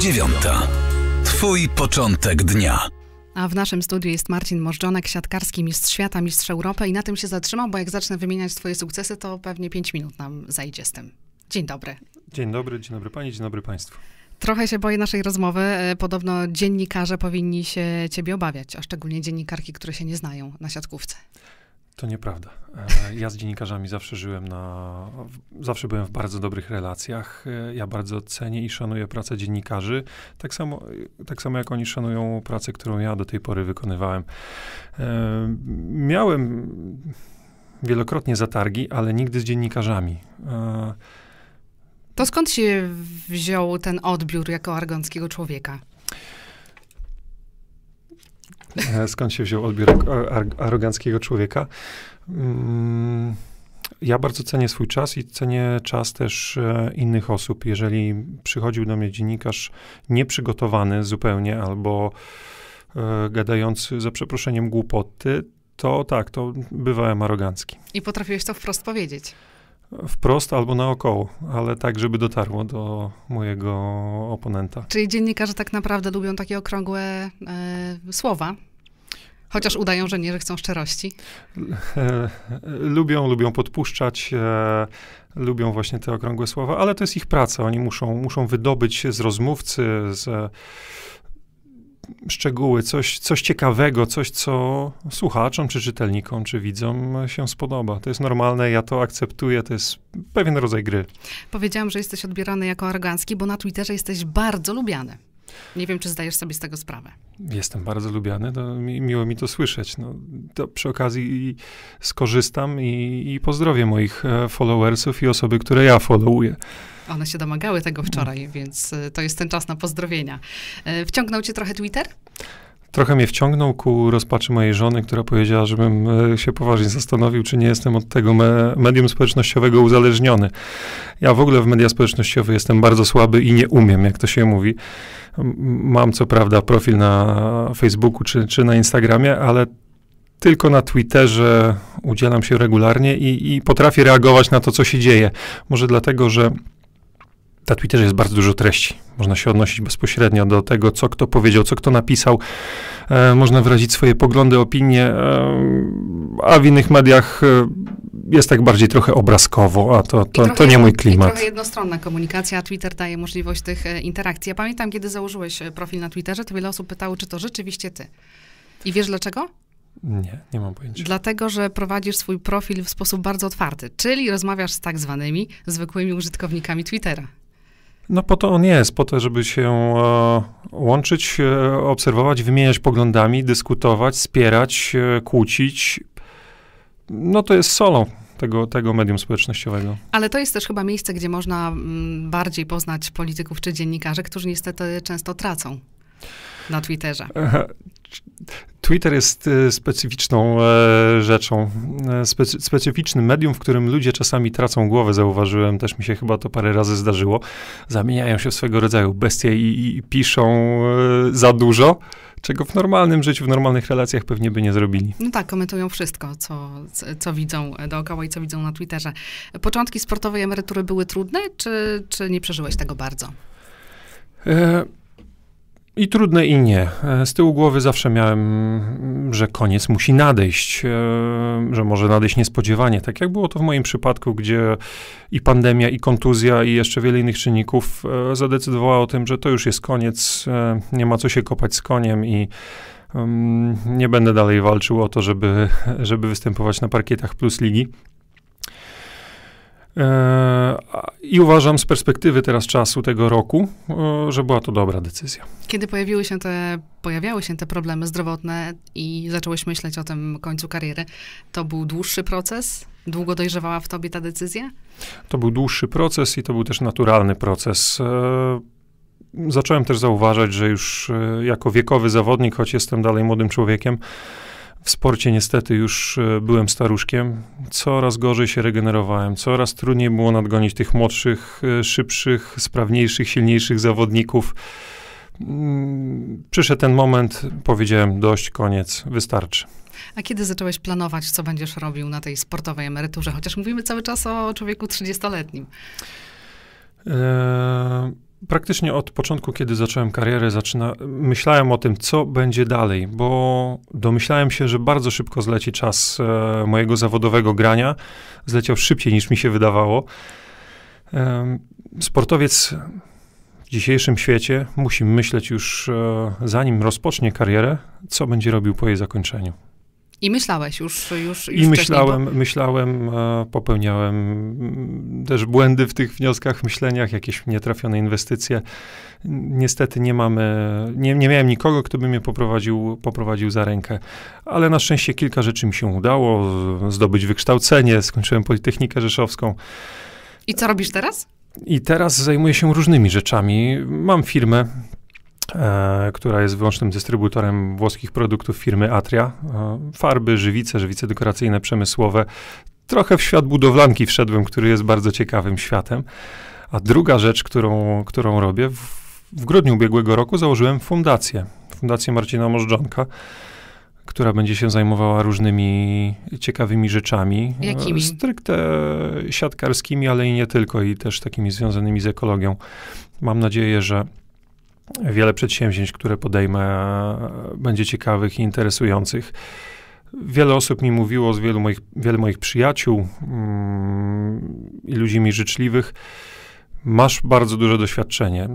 Dziewiąta. Twój początek dnia. A w naszym studiu jest Marcin Możdżonek, siatkarski mistrz świata, mistrz Europy i na tym się zatrzymam, bo jak zacznę wymieniać swoje sukcesy, to pewnie 5 minut nam zajdzie z tym. Dzień dobry. Dzień dobry, dzień dobry pani, dzień dobry państwu. Trochę się boję naszej rozmowy. E, podobno dziennikarze powinni się ciebie obawiać, a szczególnie dziennikarki, które się nie znają na siatkówce. To nieprawda. E, ja z dziennikarzami zawsze żyłem na. Zawsze byłem w bardzo dobrych relacjach. E, ja bardzo cenię i szanuję pracę dziennikarzy, tak samo, e, tak samo jak oni szanują pracę, którą ja do tej pory wykonywałem. Miałem wielokrotnie zatargi, ale nigdy z dziennikarzami. To skąd się wziął ten odbiór jako argonckiego człowieka? E, skąd się wziął odbiór aroganckiego człowieka. Mm, ja bardzo cenię swój czas i cenię czas też e, innych osób. Jeżeli przychodził do mnie dziennikarz nieprzygotowany zupełnie albo e, gadający za przeproszeniem głupoty, to tak, to bywałem arogancki. I potrafiłeś to wprost powiedzieć wprost albo naokoło, ale tak, żeby dotarło do mojego oponenta. Czyli dziennikarze tak naprawdę lubią takie okrągłe e, słowa, Chociaż udają, że nie, że chcą szczerości. Lubią, lubią podpuszczać, e, lubią właśnie te okrągłe słowa, ale to jest ich praca. Oni muszą, muszą wydobyć z rozmówcy, z szczegóły, coś, coś ciekawego, coś, co słuchaczom, czy czytelnikom, czy widzom się spodoba. To jest normalne, ja to akceptuję, to jest pewien rodzaj gry. Powiedziałam, że jesteś odbierany jako arogancki, bo na Twitterze jesteś bardzo lubiany. Nie wiem, czy zdajesz sobie z tego sprawę. Jestem bardzo lubiany, to mi, miło mi to słyszeć. No, to przy okazji skorzystam i, i pozdrowię moich e, followersów i osoby, które ja followuję. One się domagały tego wczoraj, więc y, to jest ten czas na pozdrowienia. Y, wciągnął cię trochę Twitter? Trochę mnie wciągnął ku rozpaczy mojej żony, która powiedziała, żebym e, się poważnie zastanowił, czy nie jestem od tego me medium społecznościowego uzależniony. Ja w ogóle w media społecznościowe jestem bardzo słaby i nie umiem, jak to się mówi. Mam co prawda profil na Facebooku czy, czy na Instagramie, ale tylko na Twitterze udzielam się regularnie i, i potrafię reagować na to, co się dzieje. Może dlatego, że na Twitterze jest bardzo dużo treści. Można się odnosić bezpośrednio do tego, co kto powiedział, co kto napisał. E, można wyrazić swoje poglądy, opinie, e, a w innych mediach e, jest tak bardziej trochę obrazkowo, a to, to, to nie mój klimat. I trochę jednostronna komunikacja, Twitter daje możliwość tych e, interakcji. Ja pamiętam, kiedy założyłeś e, profil na Twitterze, to wiele osób pytało, czy to rzeczywiście ty. I wiesz dlaczego? Nie, nie mam pojęcia. Dlatego, że prowadzisz swój profil w sposób bardzo otwarty, czyli rozmawiasz z tak zwanymi zwykłymi użytkownikami Twittera. No po to on jest, po to, żeby się e, łączyć, e, obserwować, wymieniać poglądami, dyskutować, spierać, e, kłócić. No to jest solo tego, tego medium społecznościowego. Ale to jest też chyba miejsce, gdzie można mm, bardziej poznać polityków czy dziennikarzy, którzy niestety często tracą na Twitterze. Twitter jest e, specyficzną e, rzeczą, e, specyficznym medium, w którym ludzie czasami tracą głowę, zauważyłem, też mi się chyba to parę razy zdarzyło. Zamieniają się w swego rodzaju bestie i, i piszą za dużo, czego w normalnym życiu, w normalnych relacjach pewnie by nie zrobili. No tak, komentują wszystko, co, co, co widzą dookoła i co widzą na Twitterze. Początki sportowej emerytury były trudne, czy, czy nie przeżyłeś tego bardzo? E i trudne i nie. E, z tyłu głowy zawsze miałem, że koniec musi nadejść, e, że może nadejść niespodziewanie. Tak jak było to w moim przypadku, gdzie i pandemia, i kontuzja, i jeszcze wiele innych czynników e, zadecydowała o tym, że to już jest koniec, nie ma co się kopać z koniem i mm, nie będę dalej walczył o to, żeby, żeby występować na parkietach plus ligi. E, I uważam z perspektywy teraz czasu tego roku, e, że była to dobra decyzja. Kiedy pojawiły się te, pojawiały się te problemy zdrowotne i zacząłeś myśleć o tym końcu kariery, to był dłuższy proces? Długo dojrzewała w tobie ta decyzja? To był dłuższy proces i to był też naturalny proces. E, zacząłem też zauważać, że już jako wiekowy zawodnik, choć jestem dalej młodym człowiekiem, w sporcie niestety już e, byłem staruszkiem, coraz gorzej się regenerowałem, coraz trudniej było nadgonić tych młodszych, e, szybszych, sprawniejszych, silniejszych zawodników. Mm, przyszedł ten moment, powiedziałem dość, koniec, wystarczy. A kiedy zacząłeś planować, co będziesz robił na tej sportowej emeryturze? Chociaż mówimy cały czas o człowieku 30-letnim. Eee praktycznie od początku, kiedy zacząłem karierę, zaczyna, myślałem o tym, co będzie dalej, bo domyślałem się, że bardzo szybko zleci czas e, mojego zawodowego grania. Zleciał szybciej niż mi się wydawało. E, sportowiec w dzisiejszym świecie musi myśleć już, e, zanim rozpocznie karierę, co będzie robił po jej zakończeniu. I myślałeś już, już, już I myślałem, bo... myślałem, popełniałem mm, też błędy w tych wnioskach, myśleniach, jakieś nietrafione inwestycje. Niestety nie mamy, nie, nie miałem nikogo, kto by mnie poprowadził, poprowadził za rękę, ale na szczęście kilka rzeczy mi się udało, zdobyć wykształcenie, skończyłem Politechnikę Rzeszowską. I co robisz teraz? I teraz zajmuję się różnymi rzeczami. Mam firmę, E, która jest wyłącznym dystrybutorem włoskich produktów firmy Atria. E, farby, żywice, żywice dekoracyjne, przemysłowe. Trochę w świat budowlanki wszedłem, który jest bardzo ciekawym światem. A druga rzecz, którą, którą robię, w, w grudniu ubiegłego roku założyłem fundację. Fundację Marcina Możdżonka, która będzie się zajmowała różnymi ciekawymi rzeczami. Jakimi? Stricte siatkarskimi, ale i nie tylko, i też takimi związanymi z ekologią. Mam nadzieję, że wiele przedsięwzięć, które podejmę, będzie ciekawych i interesujących. Wiele osób mi mówiło, z wielu moich, wielu moich przyjaciół mm, i ludzi mi życzliwych, masz bardzo duże doświadczenie.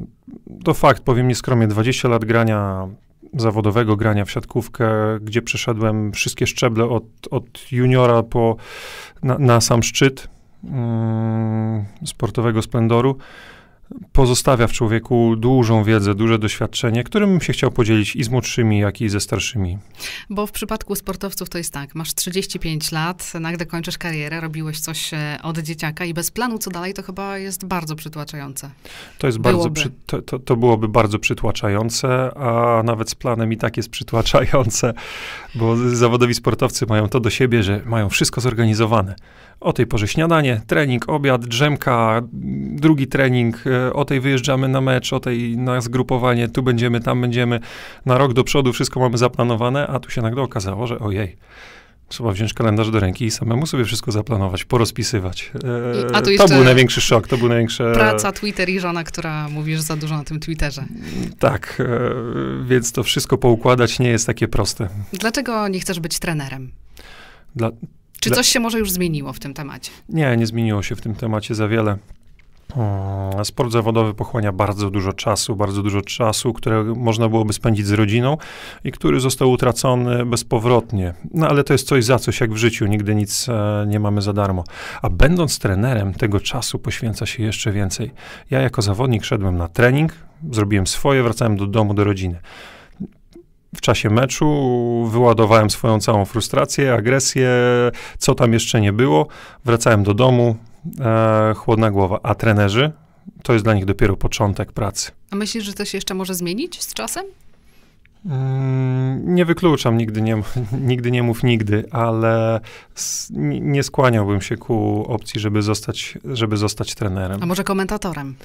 To fakt, powiem nieskromnie, 20 lat grania zawodowego, grania w siatkówkę, gdzie przeszedłem wszystkie szczeble od, od juniora po, na, na sam szczyt mm, sportowego splendoru pozostawia w człowieku dużą wiedzę, duże doświadczenie, którym bym się chciał podzielić i z młodszymi, jak i ze starszymi. Bo w przypadku sportowców to jest tak, masz 35 lat, nagle kończysz karierę, robiłeś coś e, od dzieciaka i bez planu, co dalej, to chyba jest bardzo przytłaczające. To jest byłoby. bardzo, przy, to, to, to byłoby bardzo przytłaczające, a nawet z planem i tak jest przytłaczające, bo zawodowi sportowcy mają to do siebie, że mają wszystko zorganizowane o tej porze śniadanie, trening, obiad, drzemka, drugi trening, e, o tej wyjeżdżamy na mecz, o tej na zgrupowanie, tu będziemy, tam będziemy, na rok do przodu wszystko mamy zaplanowane, a tu się nagle okazało, że ojej, Trzeba wziąć kalendarz do ręki i samemu sobie wszystko zaplanować, porozpisywać. E, to był największy szok, to był największe... Praca, Twitter i żona, która mówisz za dużo na tym Twitterze. Tak, e, więc to wszystko poukładać nie jest takie proste. Dlaczego nie chcesz być trenerem? Dla, czy coś się może już zmieniło w tym temacie? Nie, nie zmieniło się w tym temacie za wiele. Sport zawodowy pochłania bardzo dużo czasu, bardzo dużo czasu, które można byłoby spędzić z rodziną i który został utracony bezpowrotnie. No ale to jest coś za coś, jak w życiu, nigdy nic e, nie mamy za darmo. A będąc trenerem, tego czasu poświęca się jeszcze więcej. Ja jako zawodnik szedłem na trening, zrobiłem swoje, wracałem do domu, do rodziny w czasie meczu wyładowałem swoją całą frustrację, agresję, co tam jeszcze nie było. Wracałem do domu, e, chłodna głowa. A trenerzy? To jest dla nich dopiero początek pracy. A myślisz, że to się jeszcze może zmienić z czasem? Mm, nie wykluczam, nigdy nie, nigdy nie mów nigdy, ale nie skłaniałbym się ku opcji, żeby zostać, żeby zostać trenerem. A może komentatorem?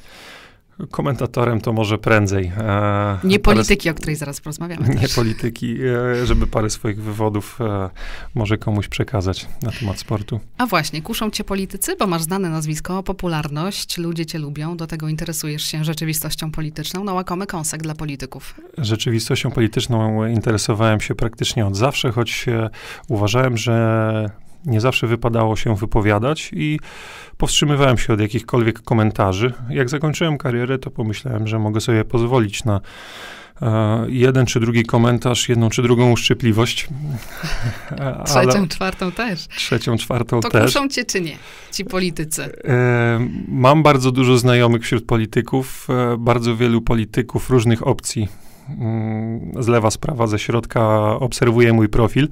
Komentatorem to może prędzej. E, nie polityki, o której zaraz porozmawiamy. Nie też. polityki, e, żeby parę swoich wywodów e, może komuś przekazać na temat sportu. A właśnie, kuszą cię politycy, bo masz znane nazwisko, popularność, ludzie cię lubią, do tego interesujesz się rzeczywistością polityczną. No łakomy kąsek dla polityków. Rzeczywistością polityczną interesowałem się praktycznie od zawsze, choć e, uważałem, że nie zawsze wypadało się wypowiadać i powstrzymywałem się od jakichkolwiek komentarzy. Jak zakończyłem karierę, to pomyślałem, że mogę sobie pozwolić na e, jeden czy drugi komentarz, jedną czy drugą uszczypliwość. Trzecią, czwartą też. Trzecią, czwartą to też. To kuszą cię czy nie, ci politycy? E, mam bardzo dużo znajomych wśród polityków, e, bardzo wielu polityków różnych opcji. Mm, z lewa, z prawa, ze środka obserwuję mój profil.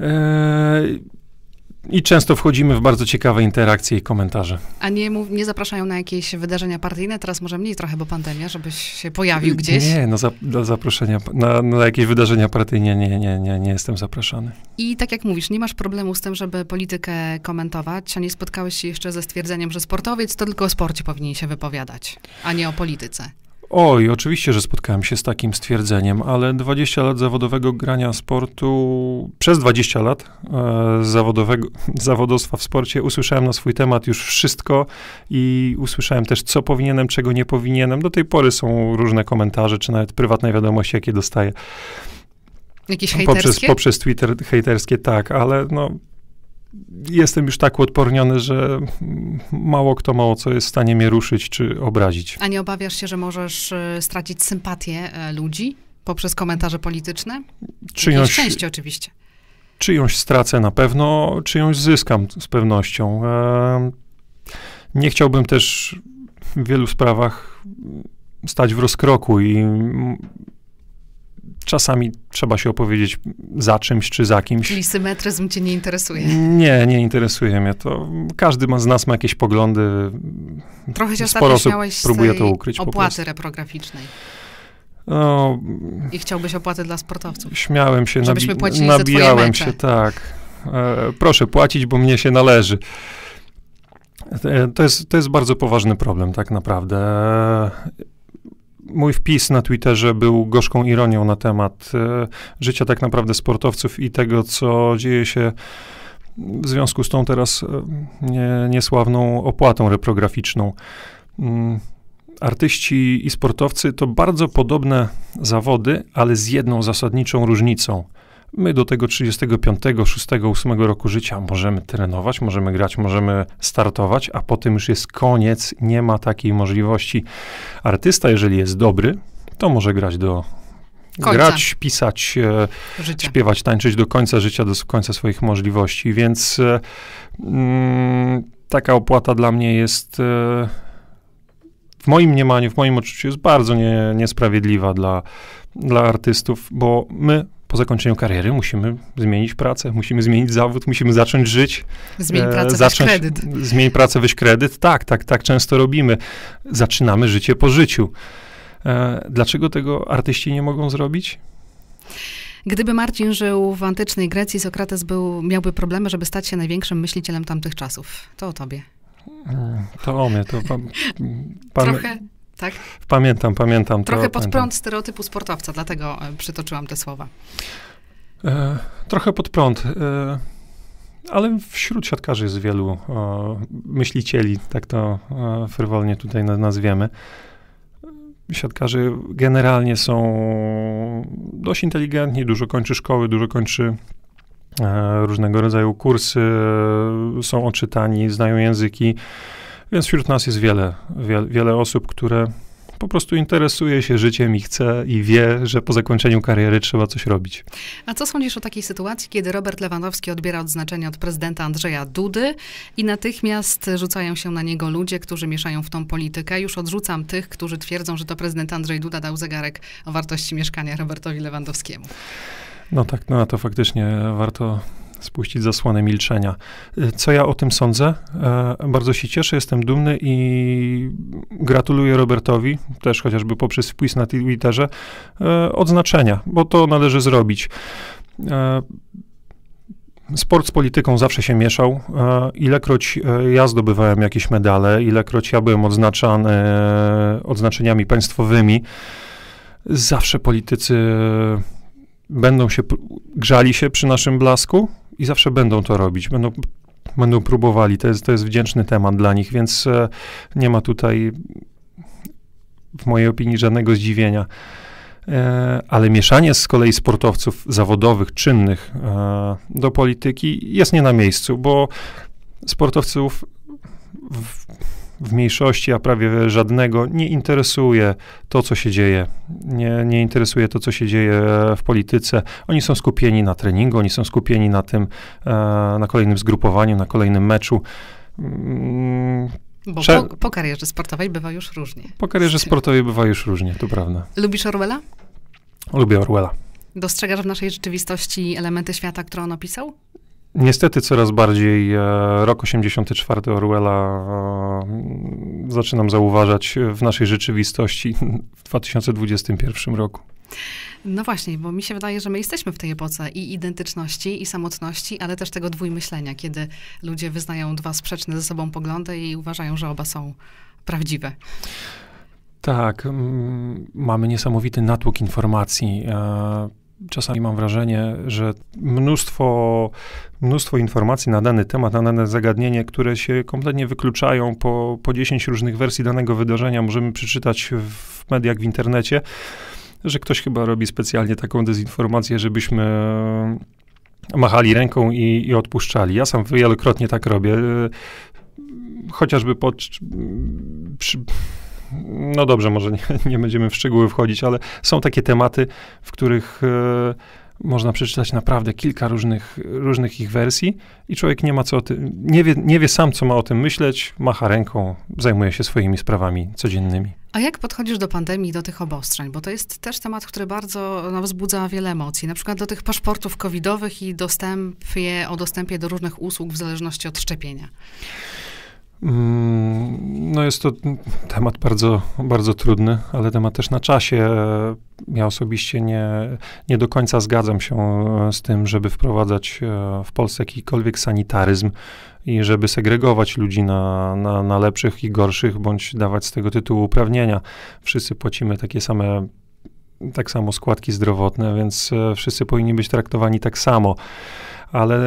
Eee, I często wchodzimy w bardzo ciekawe interakcje i komentarze. A nie, nie zapraszają na jakieś wydarzenia partyjne? Teraz może mniej trochę, bo pandemia, żebyś się pojawił gdzieś? Nie, no za, do zaproszenia, na, na, jakieś wydarzenia partyjne nie, nie, nie, nie jestem zapraszany. I tak jak mówisz, nie masz problemu z tym, żeby politykę komentować, a nie spotkałeś się jeszcze ze stwierdzeniem, że sportowiec to tylko o sporcie powinien się wypowiadać, a nie o polityce. Oj, oczywiście, że spotkałem się z takim stwierdzeniem, ale 20 lat zawodowego grania sportu, przez 20 lat e, zawodowego, zawodostwa w sporcie usłyszałem na swój temat już wszystko i usłyszałem też, co powinienem, czego nie powinienem. Do tej pory są różne komentarze, czy nawet prywatne wiadomości, jakie dostaję. Jakieś hejterskie? Poprzez, poprzez Twitter hejterskie, tak, ale no, jestem już tak uodporniony, że mało kto, mało co jest w stanie mnie ruszyć czy obrazić. A nie obawiasz się, że możesz e, stracić sympatię e, ludzi poprzez komentarze polityczne? Czyjąś, szczęście oczywiście. Czyjąś stracę na pewno, czyjąś zyskam z pewnością. E, nie chciałbym też w wielu sprawach stać w rozkroku i czasami trzeba się opowiedzieć za czymś czy za kimś. Czyli symetryzm cię nie interesuje? Nie, nie interesuje mnie to. Każdy ma, z nas ma jakieś poglądy. Trochę się Sporo ostatnio śmiałeś próbuje to ukryć opłaty reprograficznej. No, I chciałbyś opłaty dla sportowców? Śmiałem się, nabi nabijałem się, tak. E, proszę płacić, bo mnie się należy. E, to jest, to jest bardzo poważny problem, tak naprawdę. E, Mój wpis na Twitterze był gorzką ironią na temat e, życia tak naprawdę sportowców i tego, co dzieje się w związku z tą teraz e, nie, niesławną opłatą reprograficzną. Mm, artyści i sportowcy to bardzo podobne zawody, ale z jedną zasadniczą różnicą – My do tego 35, 6, 8 roku życia możemy trenować, możemy grać, możemy startować, a po tym już jest koniec, nie ma takiej możliwości. Artysta, jeżeli jest dobry, to może grać do Końca. grać, pisać, e, śpiewać, tańczyć do końca życia, do końca swoich możliwości. Więc e, mm, taka opłata dla mnie jest. E, w moim mniemaniu, w moim odczuciu jest bardzo nie, niesprawiedliwa dla, dla artystów, bo my po zakończeniu kariery musimy zmienić pracę, musimy zmienić zawód, musimy zacząć żyć. Zmień e, pracę, e, zacząć, weź kredyt. Zmień pracę, weź kredyt. Tak, tak, tak często robimy. Zaczynamy życie po życiu. E, dlaczego tego artyści nie mogą zrobić? Gdyby Marcin żył w antycznej Grecji, Sokrates był, miałby problemy, żeby stać się największym myślicielem tamtych czasów. To o tobie. E, to o mnie, to pan, pan, Trochę tak? Pamiętam, pamiętam. Trochę to, pod pamiętam. prąd stereotypu sportowca, dlatego e, przytoczyłam te słowa. E, trochę pod prąd. E, ale wśród siatkarzy jest wielu myślicieli, tak to e, frywolnie tutaj nazwiemy. Siatkarzy generalnie są dość inteligentni, dużo kończy szkoły, dużo kończy e, różnego rodzaju kursy, e, są odczytani, znają języki. Więc wśród nas jest wiele, wiele, wiele osób, które po prostu interesuje się życiem i chce i wie, że po zakończeniu kariery trzeba coś robić. A co sądzisz o takiej sytuacji, kiedy Robert Lewandowski odbiera odznaczenie od prezydenta Andrzeja Dudy i natychmiast rzucają się na niego ludzie, którzy mieszają w tą politykę? Już odrzucam tych, którzy twierdzą, że to prezydent Andrzej Duda dał zegarek o wartości mieszkania Robertowi Lewandowskiemu. No tak, no to faktycznie warto spuścić zasłonę milczenia. Y, co ja o tym sądzę? E, bardzo się cieszę, jestem dumny i gratuluję Robertowi, też chociażby poprzez wpis na Twitterze, e, odznaczenia, bo to należy zrobić. E, sport z polityką zawsze się mieszał. Ilekroć ja zdobywałem jakieś medale, ilekroć ja byłem odznaczany odznaczeniami państwowymi, zawsze politycy będą się grzali się przy naszym blasku, i zawsze będą to robić. Będą, będą próbowali. To jest, to jest wdzięczny temat dla nich, więc e, nie ma tutaj w mojej opinii żadnego zdziwienia. E, ale mieszanie z kolei sportowców zawodowych, czynnych e, do polityki jest nie na miejscu, bo sportowców w, w mniejszości, a prawie żadnego nie interesuje to, co się dzieje. Nie, nie interesuje to, co się dzieje e, w polityce. Oni są skupieni na treningu, oni są skupieni na tym, e, na kolejnym zgrupowaniu, na kolejnym meczu. Mm, Bo Prze po, po karierze sportowej bywa już różnie. Po karierze sportowej bywa już różnie, to prawda. Lubisz Orwella? Lubię Orwella. Dostrzegasz w naszej rzeczywistości elementy świata, które on opisał? Niestety coraz bardziej e, rok 84 Orwella e, zaczynam zauważać w naszej rzeczywistości w 2021 roku. No właśnie, bo mi się wydaje, że my jesteśmy w tej epoce i identyczności, i samotności, ale też tego dwójmyślenia, kiedy ludzie wyznają dwa sprzeczne ze sobą poglądy i uważają, że oba są prawdziwe. Tak, mm, mamy niesamowity natłok informacji. E, Czasami mam wrażenie, że mnóstwo, mnóstwo informacji na dany temat, na dane zagadnienie, które się kompletnie wykluczają po, po 10 różnych wersji danego wydarzenia, możemy przeczytać w mediach, w internecie, że ktoś chyba robi specjalnie taką dezinformację, żebyśmy machali ręką i, i odpuszczali. Ja sam wielokrotnie tak robię. Chociażby pod, przy, no dobrze, może nie, nie, będziemy w szczegóły wchodzić, ale są takie tematy, w których e, można przeczytać naprawdę kilka różnych, różnych ich wersji i człowiek nie ma co nie wie, nie wie sam, co ma o tym myśleć, macha ręką, zajmuje się swoimi sprawami codziennymi. A jak podchodzisz do pandemii, do tych obostrzeń? Bo to jest też temat, który bardzo no, wzbudza wiele emocji. Na przykład do tych paszportów covidowych i dostępie, o dostępie do różnych usług w zależności od szczepienia. Mm, no jest to temat bardzo, bardzo trudny, ale temat też na czasie. Ja osobiście nie, nie do końca zgadzam się e, z tym, żeby wprowadzać e, w Polsce jakikolwiek sanitaryzm i żeby segregować ludzi na, na, na lepszych i gorszych, bądź dawać z tego tytułu uprawnienia. Wszyscy płacimy takie same tak samo składki zdrowotne, więc e, wszyscy powinni być traktowani tak samo ale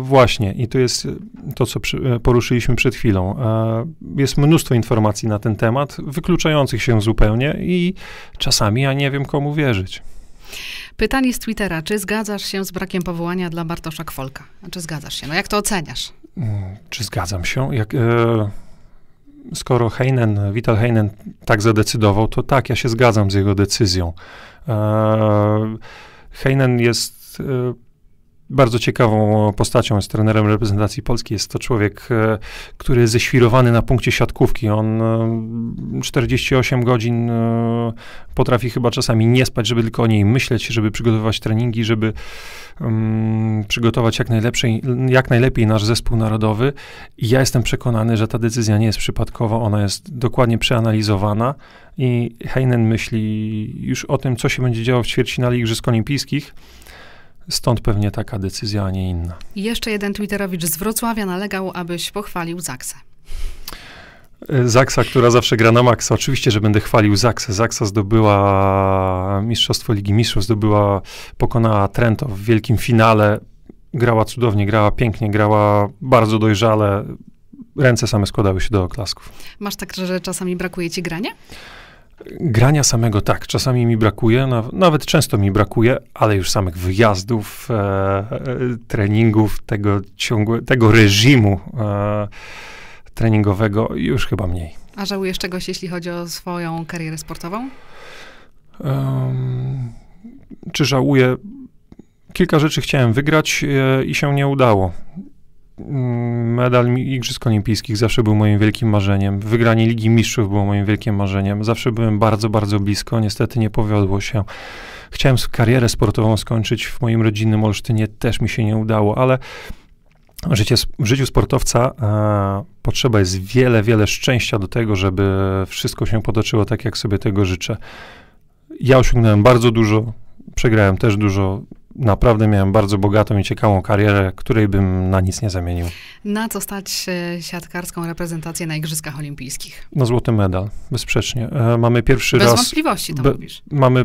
właśnie, i to jest to, co przy, poruszyliśmy przed chwilą. E, jest mnóstwo informacji na ten temat, wykluczających się zupełnie, i czasami ja nie wiem, komu wierzyć. Pytanie z Twittera. Czy zgadzasz się z brakiem powołania dla Bartosza Kwolka? Czy zgadzasz się? No jak to oceniasz? Mm, czy zgadzam się? Jak, e, skoro Heinen, Vital Heinen tak zadecydował, to tak, ja się zgadzam z jego decyzją. E, Heinen jest... E, bardzo ciekawą postacią, jest trenerem reprezentacji Polski. Jest to człowiek, e, który jest ześwirowany na punkcie siatkówki. On 48 e, godzin e, potrafi chyba czasami nie spać, żeby tylko o niej myśleć, żeby przygotowywać treningi, żeby um, przygotować jak, jak najlepiej nasz zespół narodowy. I ja jestem przekonany, że ta decyzja nie jest przypadkowa, ona jest dokładnie przeanalizowana i Heinen myśli już o tym, co się będzie działo w ćwierćfinale Igrzysk Olimpijskich. Stąd pewnie taka decyzja, a nie inna. Jeszcze jeden Twitterowicz z Wrocławia nalegał, abyś pochwalił Zaksę. E, Zaksa, która zawsze gra na maksa. Oczywiście, że będę chwalił Zaksę. Zaksa zdobyła Mistrzostwo Ligi Mistrzów, zdobyła, pokonała Trento w wielkim finale. Grała cudownie, grała pięknie, grała bardzo dojrzale. Ręce same składały się do oklasków. Masz tak, że czasami brakuje ci grania? grania samego tak, czasami mi brakuje, nawet często mi brakuje, ale już samych wyjazdów, e, e, treningów, tego, ciągłe, tego reżimu e, treningowego już chyba mniej. A żałujesz czegoś, jeśli chodzi o swoją karierę sportową? Um, czy żałuję? Kilka rzeczy chciałem wygrać e, i się nie udało mm, medal Igrzysk Olimpijskich zawsze był moim wielkim marzeniem. Wygranie Ligi Mistrzów było moim wielkim marzeniem. Zawsze byłem bardzo, bardzo blisko. Niestety nie powiodło się. Chciałem karierę sportową skończyć w moim rodzinnym Olsztynie. Też mi się nie udało, ale życie, w życiu sportowca a, e, potrzeba jest wiele, wiele szczęścia do tego, żeby wszystko się potoczyło tak, jak sobie tego życzę. Ja osiągnąłem bardzo dużo, przegrałem też dużo naprawdę miałem bardzo bogatą i ciekawą karierę, której bym na nic nie zamienił. Na co stać siatkarską reprezentację na Igrzyskach Olimpijskich? Na no, złoty medal, bezsprzecznie. E, mamy pierwszy Bez raz... Bez wątpliwości to be, mówisz. Mamy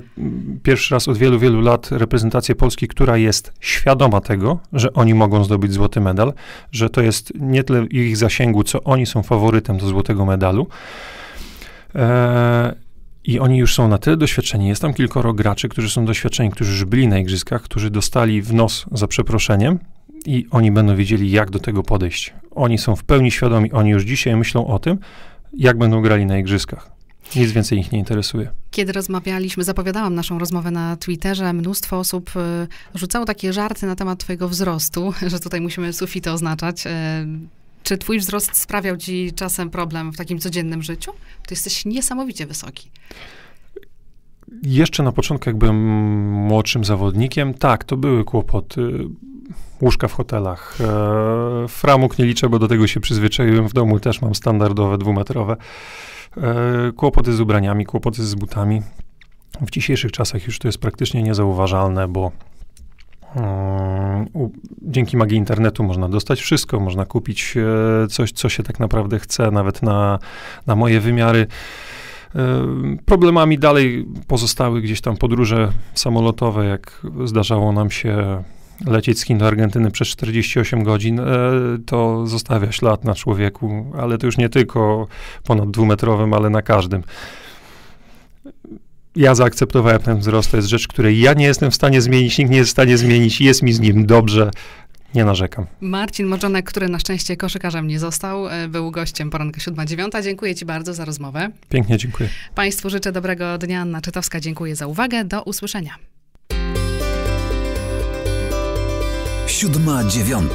pierwszy raz od wielu, wielu lat reprezentację Polski, która jest świadoma tego, że oni mogą zdobyć złoty medal, że to jest nie tyle ich zasięgu, co oni są faworytem do złotego medalu. E, i oni już są na tyle doświadczeni. Jest tam kilkoro graczy, którzy są doświadczeni, którzy już byli na igrzyskach, którzy dostali w nos za przeproszeniem i oni będą wiedzieli, jak do tego podejść. Oni są w pełni świadomi, oni już dzisiaj myślą o tym, jak będą grali na igrzyskach. Nic więcej ich nie interesuje. Kiedy rozmawialiśmy, zapowiadałam naszą rozmowę na Twitterze, mnóstwo osób e, rzucało takie żarty na temat twojego wzrostu, że tutaj musimy sufit oznaczać. E, czy twój wzrost sprawiał ci czasem problem w takim codziennym życiu? To jesteś niesamowicie wysoki. Jeszcze na początku, jak byłem młodszym zawodnikiem, tak, to były kłopoty. Łóżka w hotelach. E, framuk nie liczę, bo do tego się przyzwyczaiłem. W domu też mam standardowe, dwumetrowe. E, kłopoty z ubraniami, kłopoty z butami. W dzisiejszych czasach już to jest praktycznie niezauważalne, bo Yy, dzięki magii internetu można dostać wszystko, można kupić e, coś, co się tak naprawdę chce, nawet na, na moje wymiary. E, problemami dalej pozostały gdzieś tam podróże samolotowe, jak zdarzało nam się lecieć z Chin do Argentyny przez 48 godzin, e, to zostawia ślad na człowieku, ale to już nie tylko ponad dwumetrowym, ale na każdym ja zaakceptowałem ten wzrost, to jest rzecz, której ja nie jestem w stanie zmienić, nikt nie jest w stanie zmienić, jest mi z nim dobrze, nie narzekam. Marcin Morzonek, który na szczęście koszykarzem nie został, e, był gościem poranka 7-9. Dziękuję Ci bardzo za rozmowę. Pięknie dziękuję. Państwu życzę dobrego dnia. Anna Czytowska, dziękuję za uwagę. Do usłyszenia. 7 dziewiąta.